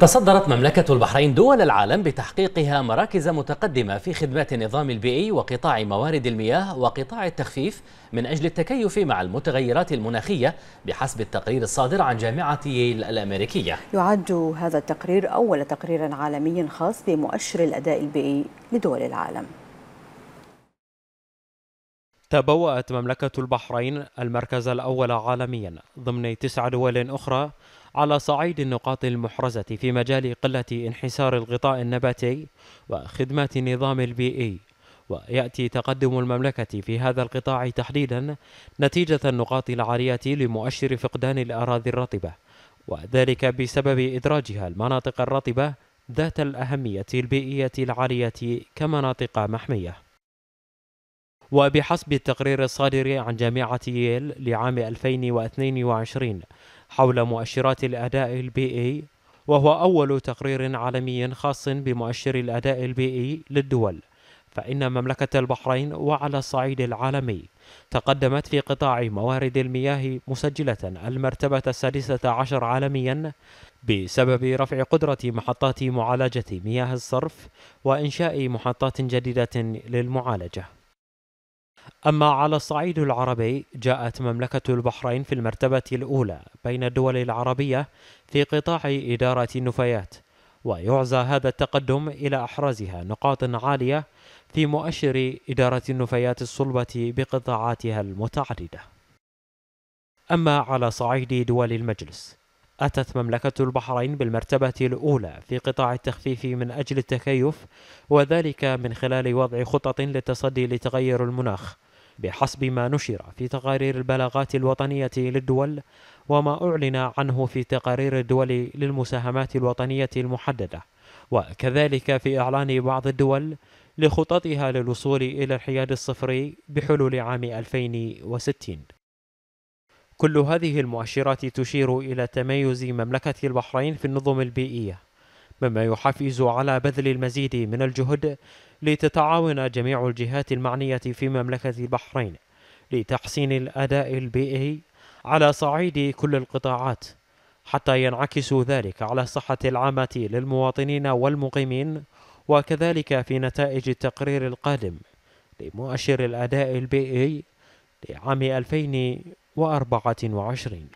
تصدرت مملكة البحرين دول العالم بتحقيقها مراكز متقدمة في خدمات النظام البيئي وقطاع موارد المياه وقطاع التخفيف من أجل التكيف مع المتغيرات المناخية بحسب التقرير الصادر عن جامعة ييل الأمريكية يعد هذا التقرير أول تقرير عالمي خاص بمؤشر الأداء البيئي لدول العالم تبوأت مملكة البحرين المركز الأول عالميا ضمن تسع دول أخرى على صعيد النقاط المحرزة في مجال قلة انحسار الغطاء النباتي وخدمات النظام البيئي e. ويأتي تقدم المملكة في هذا القطاع تحديدا نتيجة النقاط العالية لمؤشر فقدان الأراضي الرطبة وذلك بسبب إدراجها المناطق الرطبة ذات الأهمية البيئية العالية كمناطق محمية وبحسب التقرير الصادر عن جامعة ييل لعام 2022 حول مؤشرات الأداء البيئي وهو أول تقرير عالمي خاص بمؤشر الأداء البيئي للدول فإن مملكة البحرين وعلى الصعيد العالمي تقدمت في قطاع موارد المياه مسجلة المرتبة السادسة عشر عالميا بسبب رفع قدرة محطات معالجة مياه الصرف وإنشاء محطات جديدة للمعالجة أما على الصعيد العربي جاءت مملكة البحرين في المرتبة الأولى بين الدول العربية في قطاع إدارة النفايات ويعزى هذا التقدم إلى أحرزها نقاط عالية في مؤشر إدارة النفايات الصلبة بقطاعاتها المتعددة أما على صعيد دول المجلس أتت مملكة البحرين بالمرتبة الأولى في قطاع التخفيف من أجل التكيف وذلك من خلال وضع خطط للتصدي لتغير المناخ بحسب ما نشر في تقارير البلاغات الوطنية للدول وما أعلن عنه في تقارير الدول للمساهمات الوطنية المحددة وكذلك في إعلان بعض الدول لخططها للوصول إلى الحياد الصفري بحلول عام 2060 كل هذه المؤشرات تشير إلى تميز مملكة البحرين في النظم البيئية مما يحفز على بذل المزيد من الجهد لتتعاون جميع الجهات المعنية في مملكة البحرين لتحسين الأداء البيئي على صعيد كل القطاعات حتى ينعكس ذلك على الصحة العامة للمواطنين والمقيمين وكذلك في نتائج التقرير القادم لمؤشر الأداء البيئي لعام 2020. وأربعة وعشرين